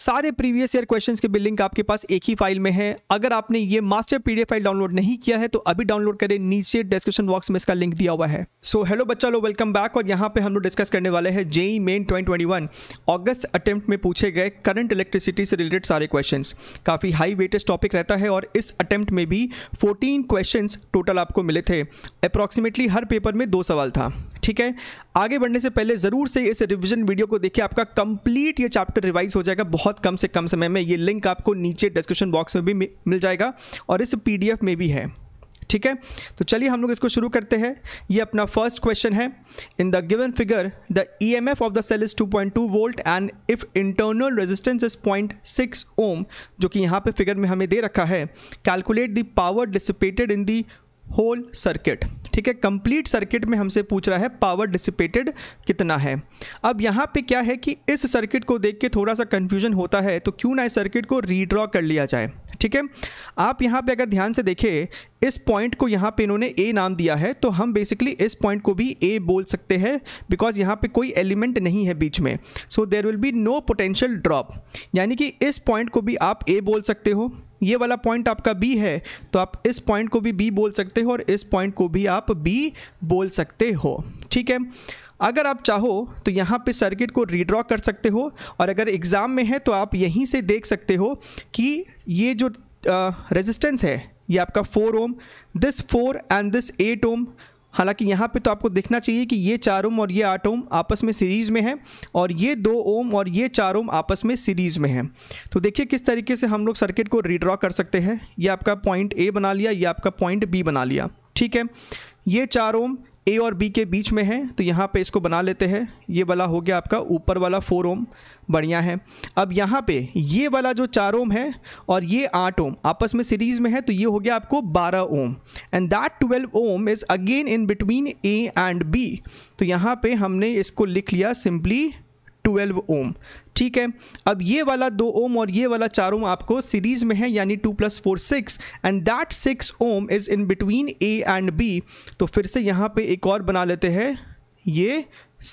सारे previous year question के भी लिंक आपके पास एक ही फाइल में है अगर आपने ये मास्टर पीडीएफ फाइल डाउनलोड नहीं किया है तो अभी डाउनलोड करें नीचे डिस्क्रिप्शन बॉक्स में इसका लिंक दिया हुआ है सो हेलो बच्चा लो वेलकम बैक और यहाँ पे हम लोग डिस्कस करने वाले हैं जेई मेन 2021 अगस्त अटैम्प्ट में पूछे गए करंट इलेक्ट्रिसिटी से रिलेटेड सारे क्वेश्चन काफ़ी हाई वेटेज टॉपिक रहता है और इस अटैम्प्ट में भी फोर्टीन क्वेश्चन टोटल आपको मिले थे अप्रॉक्सीमेटली हर पेपर में दो सवाल था ठीक है आगे बढ़ने से पहले ज़रूर से इस रिवीजन वीडियो को देखिए आपका कंप्लीट ये चैप्टर रिवाइज हो जाएगा बहुत कम से कम समय में ये लिंक आपको नीचे डिस्क्रिप्शन बॉक्स में भी मिल जाएगा और इस पी में भी है ठीक है तो चलिए हम लोग इसको शुरू करते हैं ये अपना फर्स्ट क्वेश्चन है in the given figure the E M F of the cell is 2.2 volt and if internal resistance is 0.6 ohm जो कि यहाँ पे फिगर में हमें दे रखा है calculate the power dissipated in the whole circuit ठीक है कंप्लीट सर्किट में हमसे पूछ रहा है पावर डिसिपेटेड कितना है अब यहाँ पे क्या है कि इस सर्किट को देख के थोड़ा सा कन्फ्यूजन होता है तो क्यों ना इस सर्किट को रीड्रॉ कर लिया जाए ठीक है आप यहाँ पे अगर ध्यान से देखें इस पॉइंट को यहाँ पे इन्होंने ए नाम दिया है तो हम बेसिकली इस पॉइंट को भी ए बोल सकते हैं बिकॉज यहाँ पे कोई एलिमेंट नहीं है बीच में so there will be no potential drop यानी कि इस पॉइंट को भी आप ए बोल सकते हो ये वाला पॉइंट आपका बी है तो आप इस पॉइंट को भी बी बोल सकते हो और इस पॉइंट को भी आप बी बोल सकते हो ठीक है अगर आप चाहो तो यहाँ पे सर्किट को रीड्रॉ कर सकते हो और अगर एग्ज़ाम में है तो आप यहीं से देख सकते हो कि ये जो रेजिस्टेंस है ये आपका four ohm this four and this eight ohm हालांकि यहाँ पे तो आपको देखना चाहिए कि ये चार ओम और ये आठ ओम आपस में सीरीज़ में है और ये दो ओम और ये चार ओम आपस में सीरीज़ में है तो देखिए किस तरीके से हम लोग सर्किट को रिड्रॉ कर सकते हैं ये आपका पॉइंट ए बना लिया ये आपका पॉइंट बी बना लिया ठीक है ये चार ओम ए और बी के बीच में है तो यहाँ पे इसको बना लेते हैं ये वाला हो गया आपका ऊपर वाला फोर ओम बढ़िया है अब यहाँ पे ये वाला जो चार ओम है और ये आठ ओम आपस में सीरीज़ में है तो ये हो गया आपको बारह ohm and that twelve ohm is again in between A and B तो यहाँ पे हमने इसको लिख लिया सिंपली ट्वेल्व ओम ठीक है अब ये वाला दो ओम और ये वाला चार ओम आपको सीरीज में है यानी two plus four six and that six ohm is in between A and B तो फिर से यहाँ पे एक और बना लेते हैं ये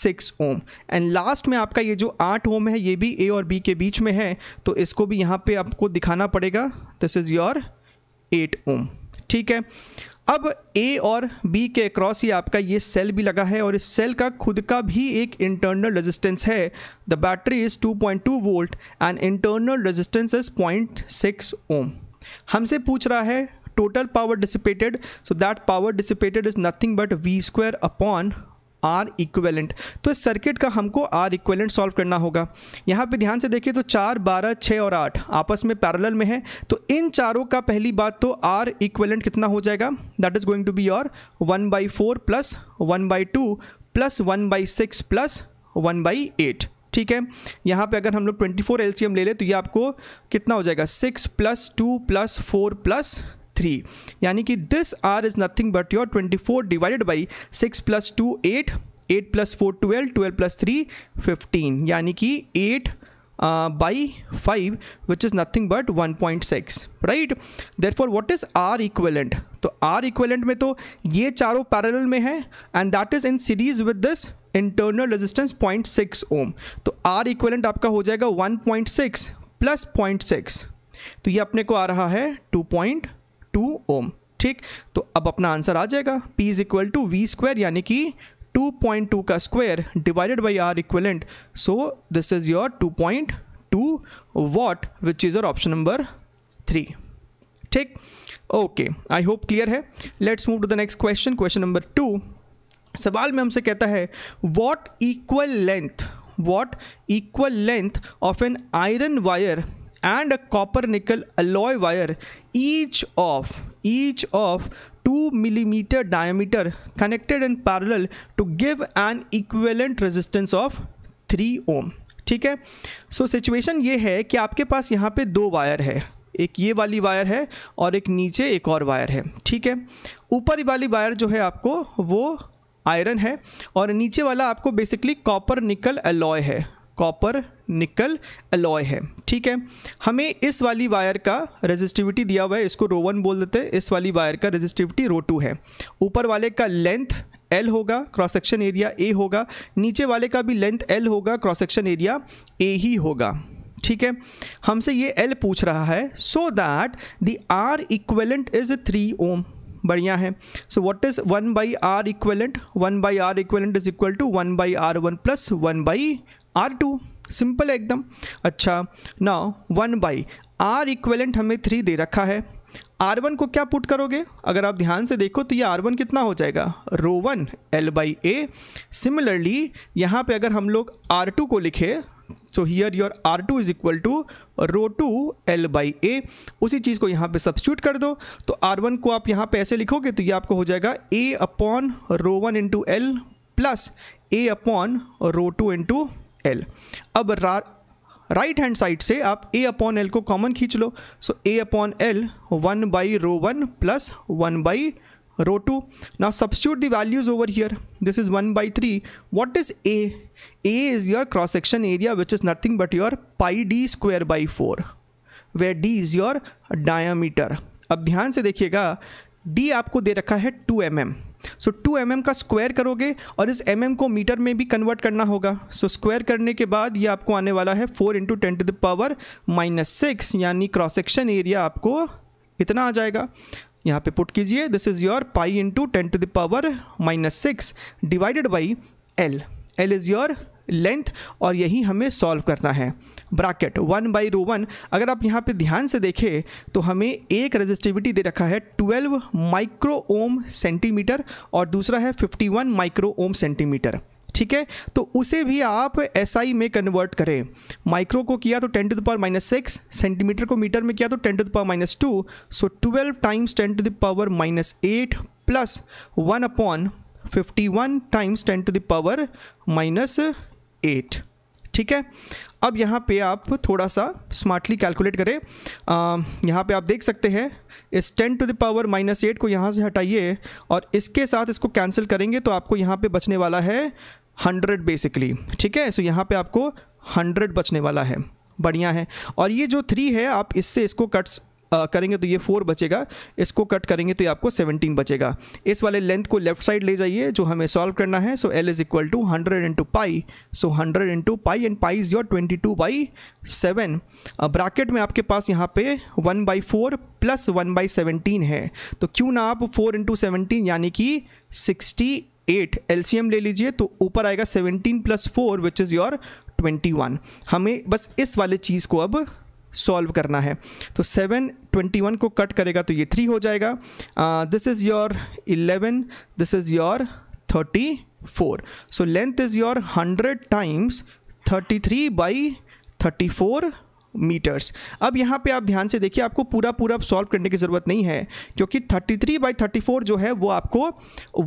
सिक्स ओम एंड लास्ट में आपका ये जो आठ ओम है ये भी ए और बी के बीच में है तो इसको भी यहाँ पे आपको दिखाना पड़ेगा this is your eight ohm ठीक है अब ए और बी के अक्रॉस ही आपका ये सेल भी लगा है और इस सेल का खुद का भी एक इंटरनल रेजिस्टेंस है the battery is 2.2 volt and internal resistance is 0.6 ohm हमसे पूछ रहा है total power dissipated so that power dissipated is nothing but V square upon R equivalent तो इस सर्किट का हमको आर इक्वेलेंट सॉल्व करना होगा यहाँ पे ध्यान से देखिए तो चार बारह छः और आठ आपस में पैरेलल में है तो इन चारों का पहली बात तो आर इक्वेलेंट कितना हो जाएगा that is going to be your one by four plus one by two plus one by six plus one by eight ठीक है यहाँ पे अगर हम लोग सी एम ले लें तो ये आपको कितना हो जाएगा six plus two plus four plus three यानी कि this R is nothing but your twenty four divided by six plus two eight eight plus four twelve twelve plus three fifteen यानी कि eight by five which is nothing but one point six right therefore what is R equivalent तो R equivalent में तो ये चारों parallel में है and that is in series with this internal resistance point six ohm तो R equivalent आपका हो जाएगा one point six plus point six तो ये अपने को आ रहा है टू पॉइंट टू ओम ठीक तो अब अपना आंसर आ जाएगा P is equal to V square यानी कि 2.2 का square divided by R equivalent so this is your 2.2 point two watt which is your option number three ठीक ओके आई होप क्लियर है let's move to the next question question number two सवाल में हमसे कहता है what equal length what equal length of an iron wire and a copper nickel alloy wire each of each of 2 millimeter diameter connected in parallel to give an equivalent resistance of 3 ohm ठीक है so so, situation ये है कि आपके पास यहाँ पे दो वायर है एक ये वाली वायर है और एक नीचे एक और वायर है ठीक है ऊपर वाली वायर जो है आपको वो आयरन है और नीचे वाला आपको बेसिकली कॉपर निकल एलॉय है कॉपर निकल अलॉय है ठीक है हमें इस वाली वायर का रेजिस्टिविटी दिया हुआ है इसको रो वन बोल देते हैं इस वाली वायर का रेजिस्टिविटी रो टू है ऊपर वाले का लेंथ एल होगा क्रॉस सेक्शन एरिया ए होगा नीचे वाले का भी लेंथ एल होगा क्रॉस सेक्शन एरिया ए ही होगा ठीक है हमसे ये एल पूछ रहा है so that the R equivalent is three ohm बढ़िया है so what is one by R equivalent one by R equivalent is equal to one by R one plus one by R two simple है एकदम अच्छा ना one by R equivalent हमें three दे रखा है आर वन को क्या पुट करोगे अगर आप ध्यान से देखो तो ये आर वन कितना हो जाएगा rho one L by A similarly यहाँ पे अगर हम लोग आर टू को लिखे so here your R two is equal to rho two L by A उसी चीज़ को यहाँ पे सब्सिट्यूट कर दो तो आर वन को आप यहाँ पे ऐसे लिखोगे तो ये आपको हो जाएगा A upon rho one into L plus A upon rho two into L अब राइट हैंड साइड से आप ए अपॉन एल को कॉमन खींच लो so A upon L one by rho one plus one by rho two ना substitute the values over here this is one by three what is A A is your cross section area which is nothing but your pi D square by four where D is your diameter अब ध्यान से देखिएगा D आपको दे रखा है two M M so two M का square करोगे और इस एम mm को मीटर में भी कन्वर्ट करना होगा सो so, स्क्वायर करने के बाद ये आपको आने वाला है four into ten to the power minus six यानी क्रॉस सेक्शन एरिया आपको इतना आ जाएगा यहाँ पे पुट कीजिए this is your pi into ten to the power minus six divided by L L is your length और यही हमें सॉल्व करना है bracket one by rho one अगर आप यहाँ पे ध्यान से देखें तो हमें एक रजिस्टिविटी दे रखा है ट्वेल्व माइक्रो ओम सेंटीमीटर और दूसरा है fifty one micro ohm centimetre ठीक है तो उसे भी आप एस SI में कन्वर्ट करें माइक्रो को किया तो ten to the power minus six centimetre को मीटर में किया तो ten to the power minus two so twelve times ten to the power minus eight plus one upon fifty one times ten to the power minus eight ठीक है अब यहाँ पे आप थोड़ा सा स्मार्टली कैलकुलेट करें यहाँ पे आप देख सकते हैं इस ten to the power minus eight को यहाँ से हटाइए और इसके साथ इसको कैंसिल करेंगे तो आपको यहाँ पे बचने वाला है हंड्रेड बेसिकली ठीक है सो यहाँ पे आपको हंड्रेड बचने वाला है बढ़िया है और ये जो थ्री है आप इससे इसको कट्स करेंगे तो ये फोर बचेगा इसको कट करेंगे तो ये आपको सेवनटीन बचेगा इस वाले लेंथ को लेफ्ट साइड ले जाइए जो हमें सॉल्व करना है so L is equal to hundred into pi so hundred into pi and pi is your twenty two by seven bracket में आपके पास यहाँ पे one by four plus one by seventeen है तो क्यों ना आप फोर इंटू सेवनटीन यानी कि सिक्सटी एट एम ले लीजिए तो ऊपर आएगा seventeen plus four which is your twenty one हमें बस इस वाले चीज़ को अब सॉल्व करना है तो सेवन ट्वेंटी वन को कट करेगा तो ये थ्री हो जाएगा this is your eleven this is your thirty four so length is your hundred times thirty three by thirty four metres अब यहाँ पे आप ध्यान से देखिए आपको पूरा पूरा सॉल्व करने की ज़रूरत नहीं है क्योंकि 33 थ्री बाई थर्टी जो है वो आपको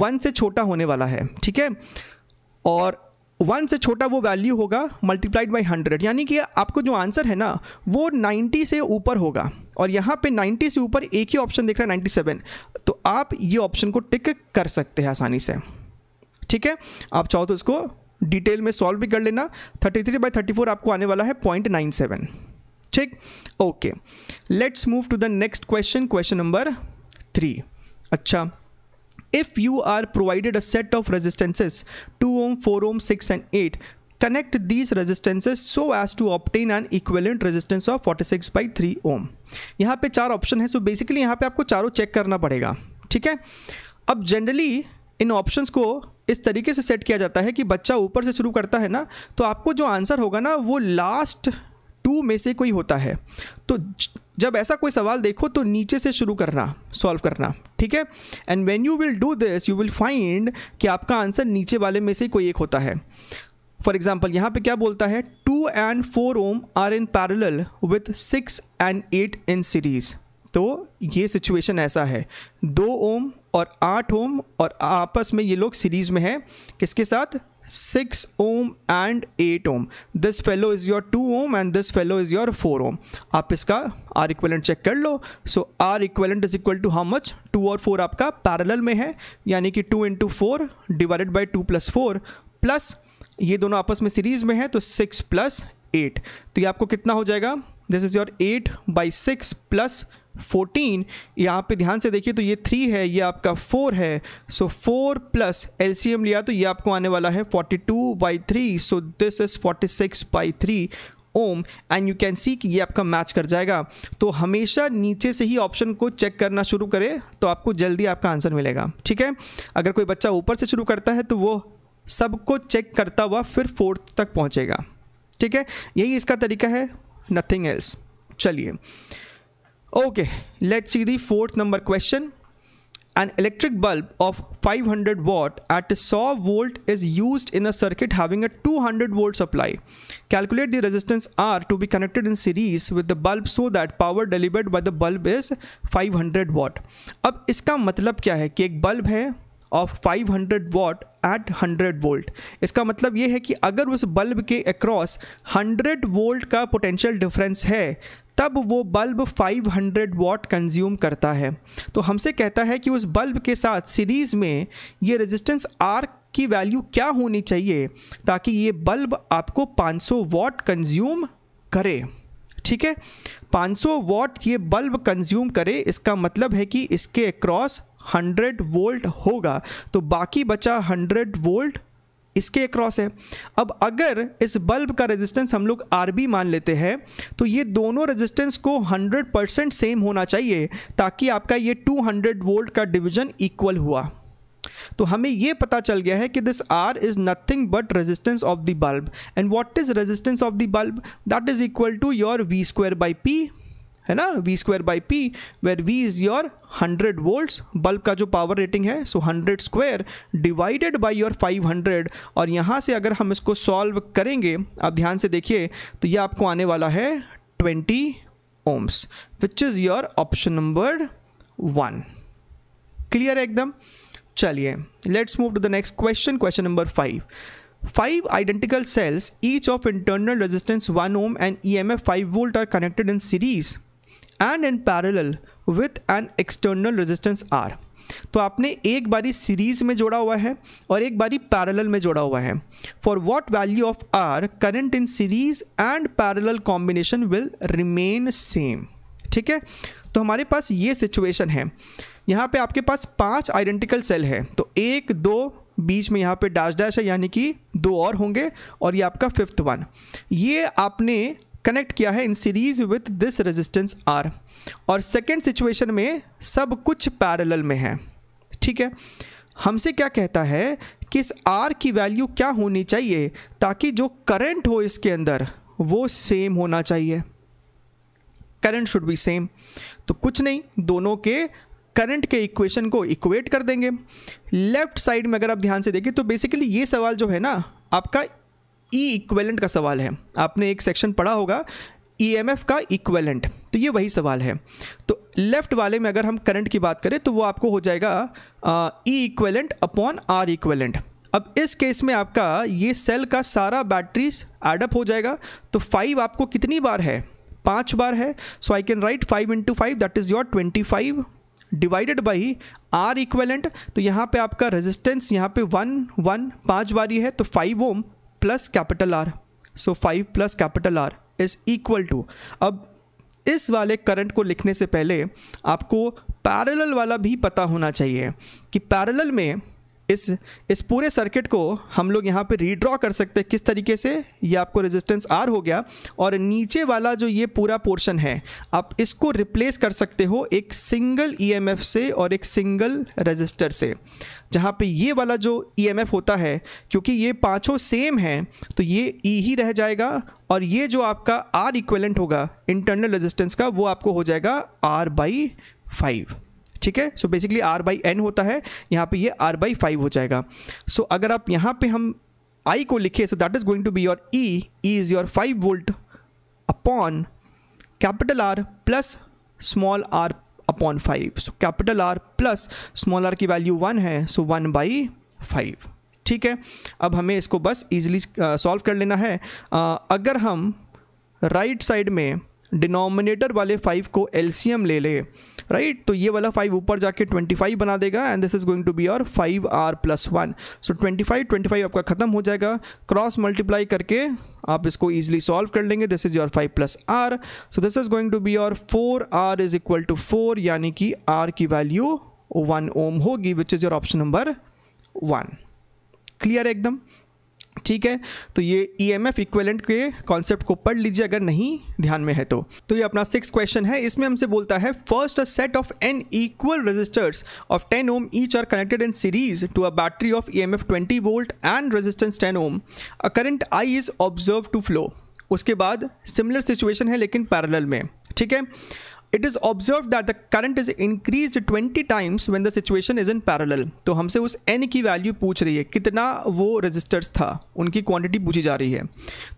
वन से छोटा होने वाला है ठीक है और वन से छोटा वो वैल्यू होगा मल्टीप्लाइड बाई हंड्रेड यानी कि आपको जो आंसर है ना वो नाइन्टी से ऊपर होगा और यहाँ पे नाइन्टी से ऊपर एक ही ऑप्शन देख रहा है नाइन्टी सेवन तो आप ये ऑप्शन को टिक कर सकते हैं आसानी से ठीक है आप चाहो तो इसको डिटेल में सॉल्व भी कर लेना thirty three by thirty four आपको आने वाला है पॉइंट नाइन सेवन ठीक okay let's move to the next question question number three अच्छा if you are provided a set of resistances two ohm four ohm six and eight connect these resistances so as to obtain an equivalent resistance of forty six by three ohm यहाँ पे चार option है सो basically यहाँ पर आपको चारों check करना पड़ेगा ठीक है अब जनरली इन ऑप्शंस को इस तरीके से सेट किया जाता है कि बच्चा ऊपर से शुरू करता है ना तो आपको जो आंसर होगा ना वो लास्ट टू में से कोई होता है तो जब ऐसा कोई सवाल देखो तो नीचे से शुरू करना सॉल्व करना ठीक है and when you will do this you will find कि आपका आंसर नीचे वाले में से कोई एक होता है फॉर एग्जाम्पल यहाँ पे क्या बोलता है two and four ohm are in parallel with six and eight in series तो ये सिचुएशन ऐसा है दो ओम और आठ ओम और आपस में ये लोग सीरीज में हैं किसके साथ six ohm and eight ohm this fellow is your two ohm and this fellow is your four ohm आप इसका आर इक्वलेंट चेक कर लो so R equivalent is equal to how much two और four आपका parallel में है यानी कि two into four divided by two plus four plus ये दोनों आपस में सीरीज में है तो सिक्स प्लस एट तो ये आपको कितना हो जाएगा this is your eight by six plus fourteen यहाँ पे ध्यान से देखिए तो ये थ्री है ये आपका फोर है सो फोर प्लस एल लिया तो ये आपको आने वाला है forty two by three so this is forty six by three ohm and you can see कि ये आपका मैच कर जाएगा तो हमेशा नीचे से ही ऑप्शन को चेक करना शुरू करें तो आपको जल्दी आपका आंसर मिलेगा ठीक है अगर कोई बच्चा ऊपर से शुरू करता है तो वो सबको चेक करता हुआ फिर फोर्थ तक पहुँचेगा ठीक है यही इसका तरीका है नथिंग एल्स चलिए okay let see the fourth number question an electric bulb of 500 hundred watt eight सौ volt is use in a circuit having a 200 hundred volt supply calculate the resistance R to be connected in series with the bulb so that power delivered by the bulb is five hundred watt अब इसका मतलब क्या है कि एक bulb है of 500 what eight hundred volt इसका मतलब ये है कि अगर उस बल्ब के अक्रॉस 100 वोल्ट का पोटेंशियल डिफरेंस है तब वो बल्ब 500 वॉट कंज्यूम करता है तो हमसे कहता है कि उस बल्ब के साथ सीरीज़ में ये रेजिस्टेंस आर की वैल्यू क्या होनी चाहिए ताकि ये बल्ब आपको 500 वॉट कंज्यूम करे ठीक है 500 वॉट ये बल्ब कंज्यूम करे इसका मतलब है कि इसके अक्रॉस हंड्रेड वोल्ट होगा तो बाकी बचा हंड्रेड वोल्ट इसके अक्रॉस है अब अगर इस बल्ब का रेजिस्टेंस हम लोग आर बी मान लेते हैं तो ये दोनों रेजिस्टेंस को 100 परसेंट सेम होना चाहिए ताकि आपका ये 200 वोल्ट का डिवीजन इक्वल हुआ तो हमें ये पता चल गया है कि this R is nothing but resistance of the bulb and what is resistance of the bulb that is equal to your V square by P है ना V square by P where V is your hundred volts bulb का जो power rating है so hundred square divided by your five hundred और यहाँ से अगर हम इसको सॉल्व करेंगे आप ध्यान से देखिए तो ये आपको आने वाला है twenty ohms which is your option number one clear है एकदम चलिए let's move to the next question question number five Five identical cells, each of internal resistance and ohm and EMF five volt are connected in series and in parallel with an external resistance R तो आपने एक बारी series में जोड़ा हुआ है और एक बारी पैरेलल में जोड़ा हुआ है for what value of R current in series and parallel combination will remain same ठीक है तो हमारे पास ये सिचुएशन है यहाँ पे आपके पास पांच आइडेंटिकल सेल है तो एक दो बीच में यहाँ पे डैश डैश है यानी कि दो और होंगे और ये आपका फिफ्थ वन ये आपने कनेक्ट किया है in series with this resistance R और सेकेंड सिचुएशन में सब कुछ पैरेलल में है ठीक है हमसे क्या कहता है कि इस आर की वैल्यू क्या होनी चाहिए ताकि जो करंट हो इसके अंदर वो सेम होना चाहिए करंट शुड बी सेम तो कुछ नहीं दोनों के करंट के इक्वेशन को इक्वेट कर देंगे लेफ्ट साइड में अगर आप ध्यान से देखें तो बेसिकली ये सवाल जो है ना आपका ई e इक्वेलेंट का सवाल है आपने एक सेक्शन पढ़ा होगा ईएमएफ e का इक्वेलेंट तो ये वही सवाल है तो लेफ्ट वाले में अगर हम करंट की बात करें तो वो आपको हो जाएगा E equivalent upon R equivalent अब इस केस में आपका ये सेल का सारा बैटरीज एडअप हो जाएगा तो फाइव आपको कितनी बार है पाँच बार है so I can write five into five that is your twenty five divided by R equivalent तो यहाँ पे आपका रेजिस्टेंस यहाँ पे वन वन पाँच बारी है तो five ohm plus capital R so five plus capital R is equal to अब इस वाले करंट को लिखने से पहले आपको पैरेलल वाला भी पता होना चाहिए कि पैरेलल में इस इस पूरे सर्किट को हम लोग यहाँ पे रीड्रॉ कर सकते हैं किस तरीके से ये आपको रेजिस्टेंस आर हो गया और नीचे वाला जो ये पूरा पोर्शन है आप इसको रिप्लेस कर सकते हो एक सिंगल ईएमएफ e से और एक सिंगल रजिस्टर से जहाँ पे ये वाला जो ईएमएफ e होता है क्योंकि ये पाँचों सेम है तो ये ई e ही रह जाएगा और ये जो आपका आर इक्वेलेंट होगा इंटरनल रजिस्टेंस का वो आपको हो जाएगा आर बाई फाइव ठीक है सो बेसिकली आर बाई एन होता है यहाँ पे ये आर बाई फाइव हो जाएगा सो so, अगर आप यहाँ पे हम आई को लिखे so that is going to be your E E is your five volt upon capital R plus small R upon five so capital R plus small R की वैल्यू वन है so one by five ठीक है अब हमें इसको बस easily solve uh, कर लेना है uh, अगर हम राइट right साइड में डिनोमिनेटर वाले फाइव को एलसीएम ले ले राइट तो ये वाला फाइव ऊपर जाके ट्वेंटी फाइव बना देगा and this is going to be और five R plus one so twenty five twenty five आपका खत्म हो जाएगा क्रॉस मल्टीप्लाई करके आप इसको ईजिली सॉल्व कर लेंगे this is your five plus R so this is going to be और four R is equal to four यानी कि आर की वैल्यू वन ओम होगी which is your option number one clear एकदम ठीक है तो ये ई एम एफ इक्वेलेंट के कॉन्सेप्ट को पढ़ लीजिए अगर नहीं ध्यान में है तो तो ये अपना सिक्स क्वेश्चन है इसमें हमसे बोलता है first a set of N equal resistors of ten ohm each are connected in series to a battery of E M F twenty volt and resistance ten ohm a current I is observe to flow उसके बाद similar situation है लेकिन parallel में ठीक है it is observe that the current is increase twenty times when the situation is in parallel तो हमसे उस एन की वैल्यू पूछ रही है कितना वो रजिस्टर्स था उनकी क्वान्टिटी पूछी जा रही है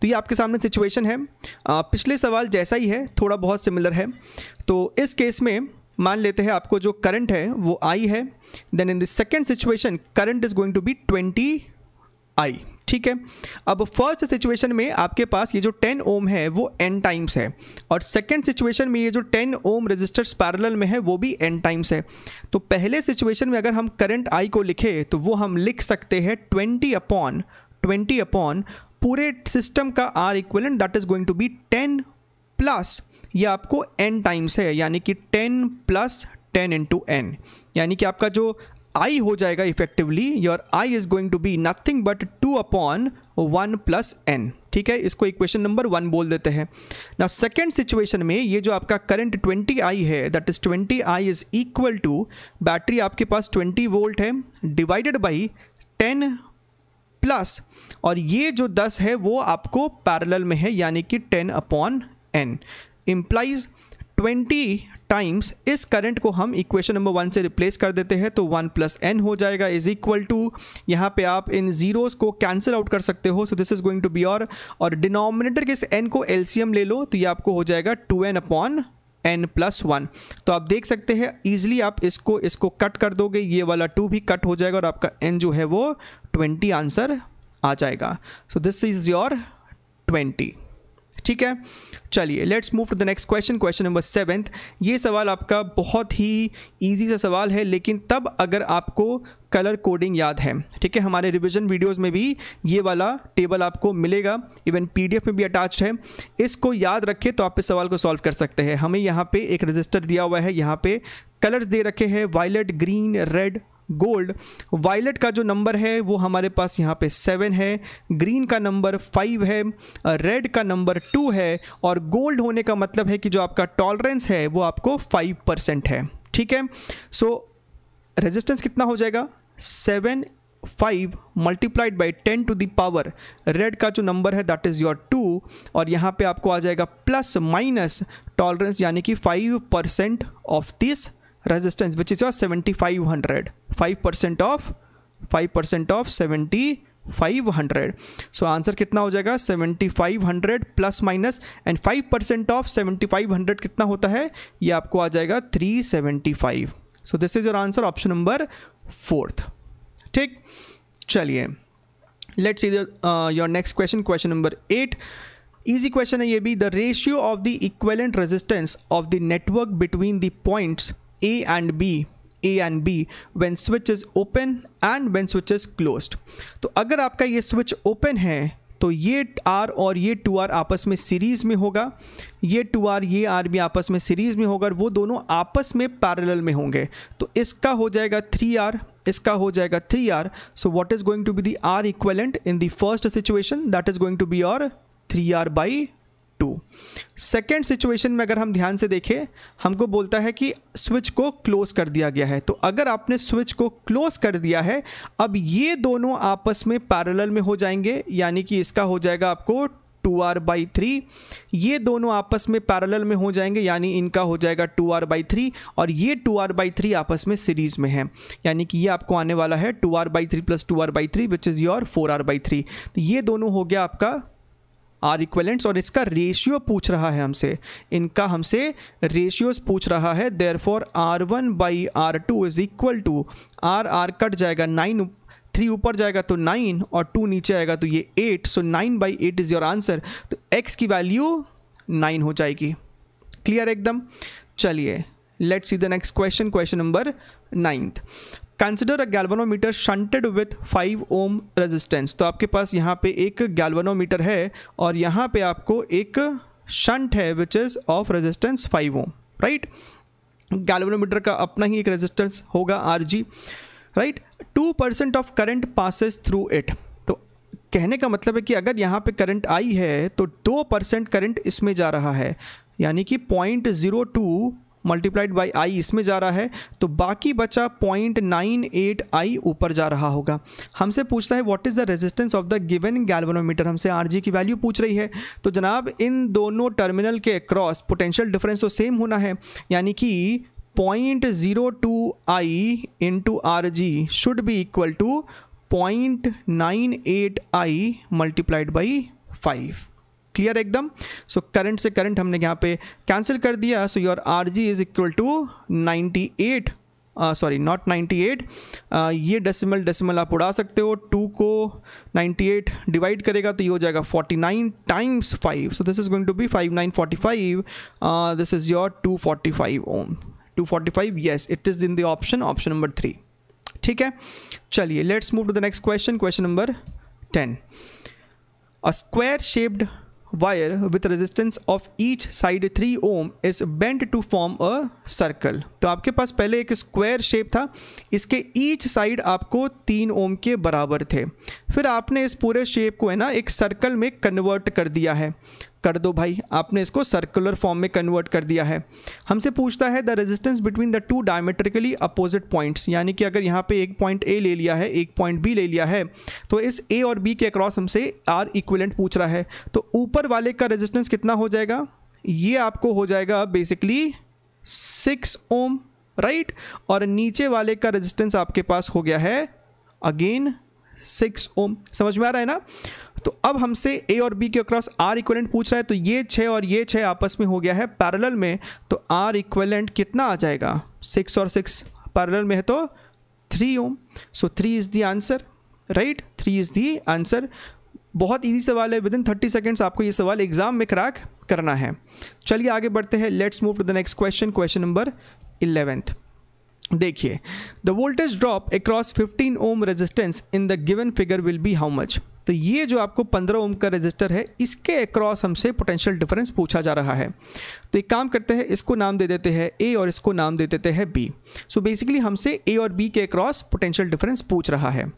तो ये आपके सामने सिचुएशन है आ, पिछले सवाल जैसा ही है थोड़ा बहुत सिमिलर है तो इस केस में मान लेते हैं आपको जो करंट है वो आई है then in the second situation current is going to be twenty I ठीक है अब फर्स्ट सिचुएशन में आपके पास ये जो टेन ओम है वो एन टाइम्स है और सेकेंड सिचुएशन में ये जो टेन ओम रजिस्टर्स पैरल में है वो भी एन टाइम्स है तो पहले सिचुएशन में अगर हम करंट आई को लिखे तो वो हम लिख सकते हैं ट्वेंटी अपॉन ट्वेंटी अपॉन पूरे सिस्टम का R equivalent that is going to be ten plus ये आपको एन टाइम्स है यानी कि ten plus ten into N यानी कि आपका जो आई हो जाएगा effectively your I is going to be nothing but two upon one plus N ठीक है इसको इक्वेशन नंबर वन बोल देते हैं ना सेकेंड सिचुएशन में ये जो आपका करंट ट्वेंटी आई है that is twenty I is equal to battery आपके पास ट्वेंटी वोल्ट है डिवाइडेड बाई टेन प्लस और ये जो दस है वो आपको पैरल में है यानी कि ten upon N implies twenty times इस करंट को हम इक्वेशन नंबर वन से रिप्लेस कर देते हैं तो वन प्लस एन हो जाएगा इज इक्वल टू यहाँ पे आप इन जीरोस को कैंसिल आउट कर सकते हो so this is going to be और और डिनोमिनेटर के इस एन को एलसीएम ले लो तो ये आपको हो जाएगा two N upon N plus one तो आप देख सकते हैं ईजिली आप इसको इसको कट कर दोगे ये वाला टू भी कट हो जाएगा और आपका एन जो है वो ट्वेंटी आंसर आ जाएगा so this is your twenty ठीक है चलिए let's move to the next question question number seventh ये सवाल आपका बहुत ही इजी सा सवाल है लेकिन तब अगर आपको कलर कोडिंग याद है ठीक है हमारे रिवीजन वीडियोस में भी ये वाला टेबल आपको मिलेगा इवन पीडीएफ में भी अटैच्ड है इसको याद रखें तो आप इस सवाल को सॉल्व कर सकते हैं हमें यहाँ पे एक रजिस्टर दिया हुआ है यहाँ पे कलर्स दे रखे हैं violet green red gold violet का जो नंबर है वो हमारे पास यहाँ पे सेवन है ग्रीन का नंबर फाइव है रेड uh, का नंबर टू है और गोल्ड होने का मतलब है कि जो आपका टॉलरेंस है वो आपको फाइव परसेंट है ठीक है सो so, रेजिस्टेंस कितना हो जाएगा seven five multiplied by ten to the power red का जो नंबर है दैट इज़ योर टू और यहाँ पे आपको आ जाएगा प्लस माइनस टॉलरेंस यानी कि five percent of this resistance which is your 7500 5% of 5% of 70 500 so answer कितना हो जाएगा 7500 plus minus and 5 percent of 7500 कितना होता है ये आपको आ जाएगा 375 so this is your answer option number fourth ठीक चलिए let's see your next question question number eight easy question है ये भी the ratio of the equivalent resistance of the network between the points A and B A and B when switch is open and when switch is close तो अगर आपका ये switch open है तो ये आर और ये टू आर आपस में सीरीज़ में होगा ये टू आर ये आर भी आपस में सीरीज़ में होगा और वो दोनों आपस में पैरेलल में होंगे तो इसका हो जाएगा थ्री आर इसका हो जाएगा three R so what is going to be the R equivalent in the first situation that is going to be और three R by two second situation में अगर हम ध्यान से देखें हमको बोलता है कि स्विच को क्लोज कर दिया गया है तो अगर आपने स्विच को क्लोज कर दिया है अब ये दोनों आपस में पैरेलल में हो जाएंगे यानी कि इसका हो जाएगा आपको टू आर बाई थ्री ये दोनों आपस में पैरेलल में हो जाएंगे यानी इनका हो जाएगा टू आर बाई थ्री और ये टू आर बाई थ्री आपस में सीरीज में है यानी कि ये आपको आने वाला है two R by three plus two R by three which is your four R by three तो ये दोनों हो गया आपका आर इक्वलेंट्स और इसका रेशियो पूछ रहा है हमसे इनका हमसे रेशियोज पूछ रहा है therefore R one by R two is equal to R R cut जाएगा नाइन थ्री ऊपर जाएगा तो नाइन और टू नीचे आएगा तो ये eight so nine by eight is your answer तो एक्स की वैल्यू नाइन हो जाएगी क्लियर एकदम चलिए let's see the next question question number ninth consider a galvanometer shunted with 5 ohm resistance तो आपके पास यहाँ पे एक गैलवनोमीटर है और यहाँ पे आपको एक शंट है which is of resistance 5 ohm right galvanometer का अपना ही एक रेजिस्टेंस होगा R G right two percent of current passes through it तो कहने का मतलब है कि अगर यहाँ पे करंट आई है तो दो परसेंट करंट इसमें जा रहा है यानी कि point zero two multiplied by I इसमें जा रहा है तो बाकी बचा पॉइंट नाइन एट आई ऊपर जा रहा होगा हमसे पूछता है what is the resistance of the given galvanometer हमसे आर जी की वैल्यू पूछ रही है तो जनाब इन दोनों टर्मिनल के अक्रॉस पोटेंशियल डिफरेंस तो सेम होना है यानी कि point zero two I into R G should be equal to point nine eight I multiplied by five clear एकदम सो करंट से करंट हमने यहाँ पे कैंसिल कर दिया so your R G is equal to ninety eight sorry not 98 eight ये decimal decimal आप उड़ा सकते हो टू को 98 डिवाइड करेगा तो ये हो जाएगा 49 times five so this is going to be 5945 this is your 245 ohm 245 yes it is in the option option number three ठीक है चलिए let's move to the next question question number ten a square shaped wire with resistance of each side 3 ohm is bent to form a circle. तो आपके पास पहले एक square shape था इसके each side आपको तीन ओम के बराबर थे फिर आपने इस पूरे शेप को है ना एक सर्कल में कन्वर्ट कर दिया है कर दो भाई आपने इसको सर्कुलर फॉर्म में कन्वर्ट कर दिया है हमसे पूछता है the resistance between the two diametrically opposite points यानी कि अगर यहाँ पे एक पॉइंट ए ले लिया है एक पॉइंट बी ले लिया है तो इस ए और बी के अक्रॉस हमसे आर इक्वलेंट पूछ रहा है तो ऊपर वाले का रेजिस्टेंस कितना हो जाएगा ये आपको हो जाएगा बेसिकली सिक्स ओम राइट और नीचे वाले का रेजिस्टेंस आपके पास हो गया है अगेन सिक्स ओम समझ में आ रहा है ना तो अब हमसे ए और बी के अक्रॉस आर इक्वलेंट पूछ रहा है तो ये छः और ये छः आपस में हो गया है पैरेलल में तो आर इक्वलेंट कितना आ जाएगा सिक्स और सिक्स पैरेलल में है तो three ohm so three is the answer right three is the answer बहुत इजी सवाल है विद इन थर्टी सेकेंड्स आपको ये सवाल एग्जाम में क्रैक करना है चलिए आगे बढ़ते हैं let's move to the next question question number eleventh देखिए the voltage drop across 15 ohm resistance in the given figure will be how much तो ये जो आपको 15 ओम का रजिस्टर है इसके अक्रॉस हमसे पोटेंशियल डिफरेंस पूछा जा रहा है तो एक काम करते हैं इसको नाम दे देते हैं ए और इसको नाम दे देते हैं बी सो बेसिकली हमसे ए और बी के अक्रॉस पोटेंशियल डिफरेंस पूछ रहा है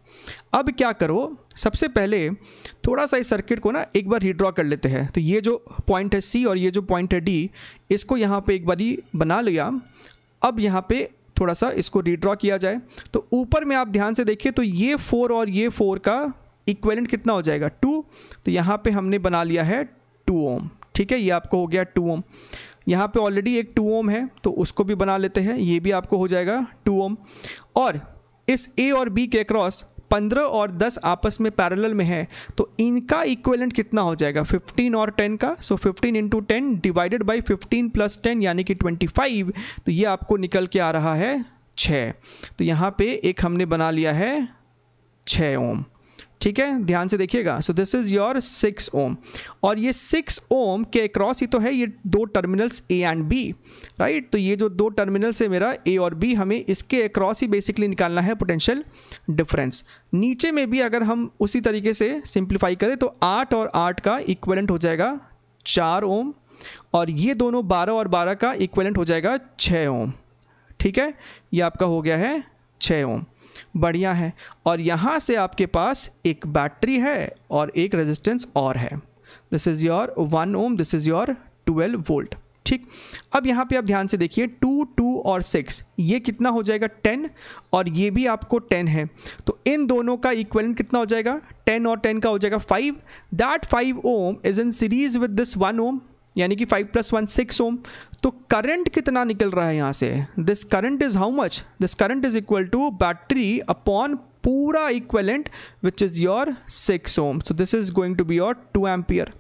अब क्या करो सबसे पहले थोड़ा सा इस सर्किट को ना एक बार रिड्रॉ कर लेते हैं तो ये जो पॉइंट है सी और ये जो पॉइंट है डी इसको यहाँ पर एक बारी बना लिया अब यहाँ पर थोड़ा सा इसको रिड्रॉ किया जाए तो ऊपर में आप ध्यान से देखिए तो ये फोर और ये फोर का इक्वेलेंट कितना हो जाएगा टू तो यहाँ पे हमने बना लिया है टू ओम ठीक है ये आपको हो गया टू ओम यहाँ पे ऑलरेडी एक टू ओम है तो उसको भी बना लेते हैं ये भी आपको हो जाएगा टू ओम और इस ए और बी के क्रॉस पंद्रह और दस आपस में पैरेलल में है तो इनका इक्वेलेंट कितना हो जाएगा फिफ्टीन और टेन का so fifteen into ten divided by fifteen plus ten यानी कि ट्वेंटी फाइव तो ये आपको निकल के आ रहा है छः तो यहाँ पे एक हमने बना लिया है छः ओम ठीक है ध्यान से देखिएगा so this is your six ohm और ये सिक्स ओम के अक्रॉस ही तो है ये दो terminals A and B right तो ये जो दो टर्मिनल्स है मेरा ए और बी हमें इसके अक्रॉस ही बेसिकली निकालना है पोटेंशियल डिफरेंस नीचे में भी अगर हम उसी तरीके से सिंप्लीफाई करें तो आठ और आठ का इक्वलेंट हो जाएगा चार ओम और ये दोनों बारह और बारह का इक्वलेंट हो जाएगा छः ओम ठीक है ये आपका हो गया है छः ओम बढ़िया है और यहाँ से आपके पास एक बैटरी है और एक रेजिस्टेंस और है this is your one ohm this is your twelve volt ठीक अब यहाँ पे आप ध्यान से देखिए टू टू और सिक्स ये कितना हो जाएगा टेन और ये भी आपको टेन है तो इन दोनों का इक्वल कितना हो जाएगा टेन और टेन का हो जाएगा five that five ohm is in series with this one ohm यानी कि five plus one six ohm तो करंट कितना निकल रहा है यहाँ से this current is how much this current is equal to battery upon पूरा equivalent which is your six ohm so this is going to be your two ampere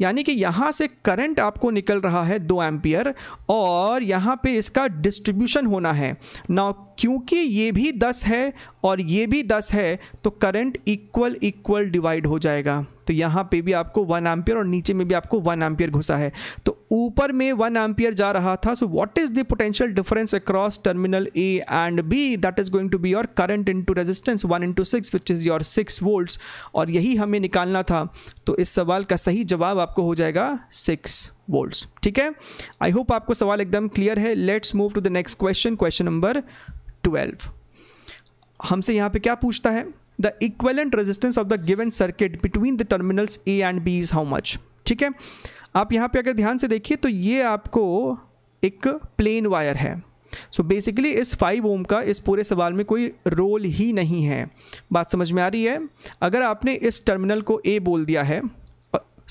यानी कि यहाँ से करंट आपको निकल रहा है दो एम्पियर और यहाँ पे इसका डिस्ट्रीब्यूशन होना है ना क्योंकि ये भी दस है और ये भी दस है तो करंट इक्वल इक्वल डिवाइड हो जाएगा तो यहाँ पे भी आपको वन एम्पियर और नीचे में भी आपको वन एम्पियर घुसा है तो ऊपर में वन एम्पियर जा रहा था so what is the potential difference across terminal A and B that is going to be your current into resistance one into six which is your six volt और यही हमें निकालना था तो इस सवाल का सही जवाब आपको हो जाएगा सिक्स वोल्ट ठीक है आई होप आपको सवाल एकदम क्लियर है let's move to the next question question number twelve हमसे यहाँ पे क्या पूछता है the equivalent resistance of the given circuit between the terminals A and B is how much ठीक है आप यहाँ पे अगर ध्यान से देखिए तो ये आपको एक प्लेन वायर है सो so बेसिकली इस फाइव ओम का इस पूरे सवाल में कोई रोल ही नहीं है बात समझ में आ रही है अगर आपने इस टर्मिनल को ए बोल दिया है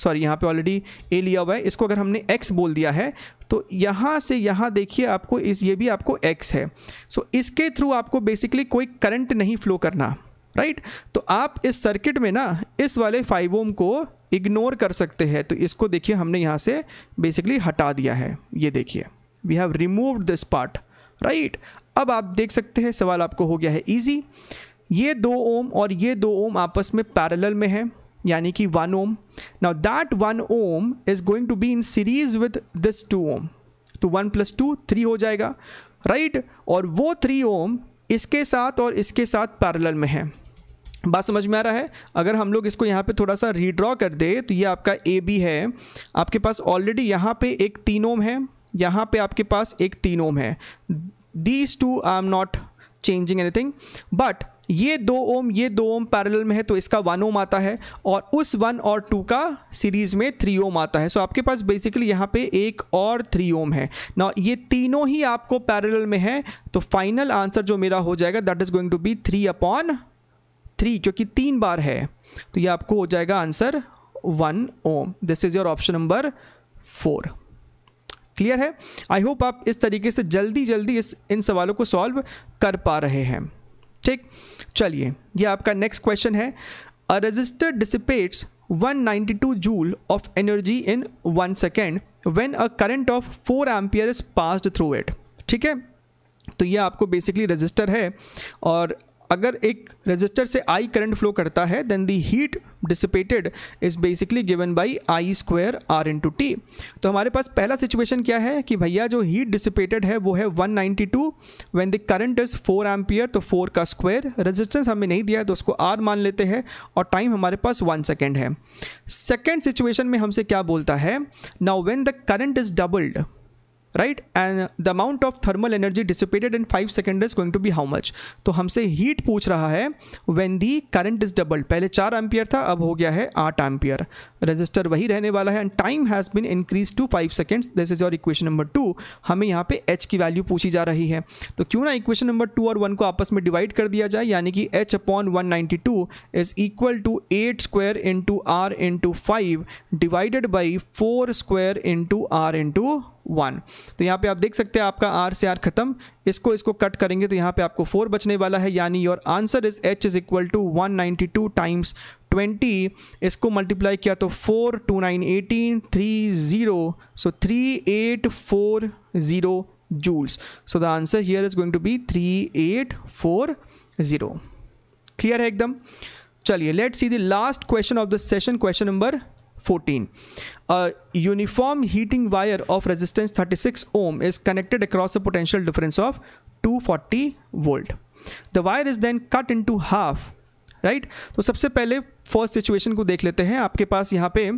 सॉरी यहाँ पे ऑलरेडी ए लिया हुआ है इसको अगर हमने एक्स बोल दिया है तो यहाँ से यहाँ देखिए आपको इस ये भी आपको एक्स है सो so, इसके थ्रू आपको बेसिकली कोई करंट नहीं फ्लो करना राइट तो आप इस सर्किट में ना इस वाले फाइव ओम को इग्नोर कर सकते हैं तो इसको देखिए हमने यहाँ से बेसिकली हटा दिया है ये देखिए we have removed this part right अब आप देख सकते हैं सवाल आपको हो गया है ईजी ये दो ओम और ये दो ओम आपस में पैरेलल में है यानी कि one ohm now that one ohm is going to be in series with this two ohm तो वन प्लस टू थ्री हो जाएगा राइट right? और वो थ्री ओम इसके साथ और इसके साथ पैरेलल में है बात समझ में आ रहा है अगर हम लोग इसको यहाँ पे थोड़ा सा रीड्रॉ कर दे तो ये आपका ए बी है आपके पास ऑलरेडी यहाँ पे एक तीन ओम है यहाँ पे आपके पास एक तीन ओम है these two I am not changing anything but ये दो ओम ये दो ओम पैरेलल में है तो इसका वन ओम आता है और उस वन और टू का सीरीज में थ्री ओम आता है सो so आपके पास बेसिकली यहाँ पे एक और थ्री ओम है ना ये तीनों ही आपको पैरेलल में है तो फाइनल आंसर जो मेरा हो जाएगा that is going to be three upon three क्योंकि तीन बार है तो ये आपको हो जाएगा answer one ohm this is your option number four clear है आई होप आप इस तरीके से जल्दी जल्दी इस इन सवालों को सॉल्व कर पा रहे हैं ठीक चलिए ये आपका नेक्स्ट क्वेश्चन है a resistor dissipates 192 joule of energy in one second when a current of four ampere is passed through it ठीक है तो ये आपको बेसिकली रजिस्टर है और अगर एक रजिस्टर से आई करंट फ्लो करता है then the heat dissipated is basically given by I square R into T तो हमारे पास पहला सिचुएशन क्या है कि भैया जो हीट डिसिपेटेड है वो है 192 ninety two when the current is four ampere तो फोर का स्क्वायर रेजिस्टेंस हमें नहीं दिया है तो उसको आर मान लेते हैं और टाइम हमारे पास वन सेकेंड है सेकेंड सिचुएशन में हमसे क्या बोलता है now when the current is doubled right and the amount of thermal energy dissipated in five seconds is going to be how much तो हमसे हीट पूछ रहा है when the current is double पहले चार एम्पियर था अब हो गया है आठ एम्पियर रजिस्टर वही रहने वाला है and time has been increase to five seconds this is your equation number two हमें यहाँ पे एच की वैल्यू पूछी जा रही है तो क्यों ना इक्वेशन नंबर टू और वन को आपस में डिवाइड कर दिया जाए यानी कि H upon one ninety two is equal to eight square into R into five divided by four square into R into one तो यहाँ पे आप देख सकते हैं आपका आर से आर खत्म इसको इसको कट करेंगे तो यहाँ पे आपको फोर बचने वाला है यानी your answer is H is equal to one ninety two times twenty इसको मल्टीप्लाई किया तो four two nine eighteen three zero so three eight four zero joules so the answer here is going to be three eight four zero clear है एकदम चलिए let see the last question of the session question number fourteen 14 a uniform heating wire of resistance 36 ohm is connected across a potential difference of 240 volt the wire is then cut into half right तो सबसे पहले first situation को देख लेते हैं आपके पास यहाँ पे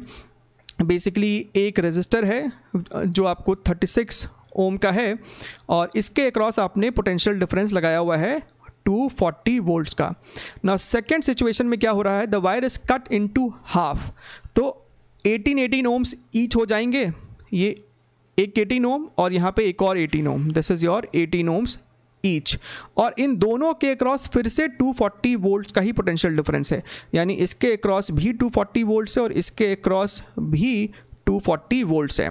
बेसिकली एक रजिस्टर है जो आपको थर्टी सिक्स ओम का है और इसके अक्रॉस आपने पोटेंशियल डिफरेंस लगाया हुआ है 240 वोल्ट का ना सेकेंड सिचुएशन में क्या हो रहा है the wire is cut into half तो एटीन एटीन ओम्स ईच हो जाएंगे ये एक एटीन ओम और यहाँ पे एक और eighteen ohm this is your eighteen ohms each और इन दोनों के अक्रॉस फिर से 240 वोल्ट का ही पोटेंशियल डिफरेंस है यानी इसके अक्रॉस भी 240 वोल्ट है और इसके अक्रॉस भी 240 वोल्ट्स है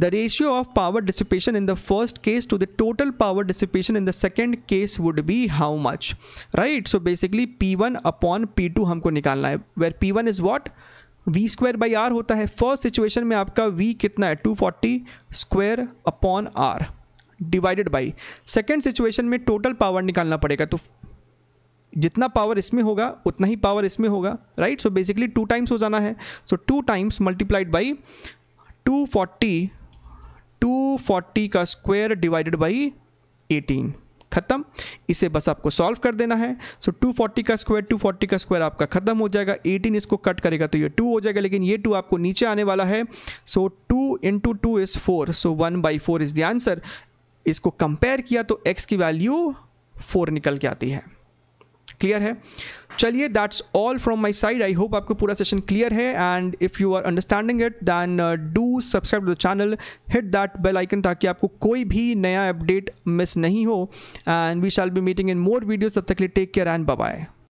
the ratio of power dissipation in the first case to the total power dissipation in the second case would be how much right so basically P one upon P two हमको निकालना है where P one is what V square by R होता है first situation में आपका V कितना है two forty square upon R divided by second situation में टोटल पावर निकालना पड़ेगा तो जितना पावर इसमें होगा उतना ही पावर इसमें होगा right so basically two times हो जाना है so two times multiplied by two forty two forty का स्क्वायर डिवाइडेड बाई एटीन खत्म इसे बस आपको सॉल्व कर देना है सो so, 240 का स्क्वायर 240 का स्क्वायर आपका खत्म हो जाएगा 18 इसको कट करेगा तो ये 2 हो जाएगा लेकिन ये 2 आपको नीचे आने वाला है so two into two is four so one by four is the answer इसको कंपेयर किया तो एक्स की वैल्यू फोर निकल के आती है क्लियर है चलिए that's all from my side I hope आपको पूरा सेशन क्लियर है and if you are understanding it then do subscribe the channel hit that bell icon ताकि आपको कोई भी नया अपडेट मिस नहीं हो and we shall be meeting in more videos तब तक लिए टेक केयर एंड बाय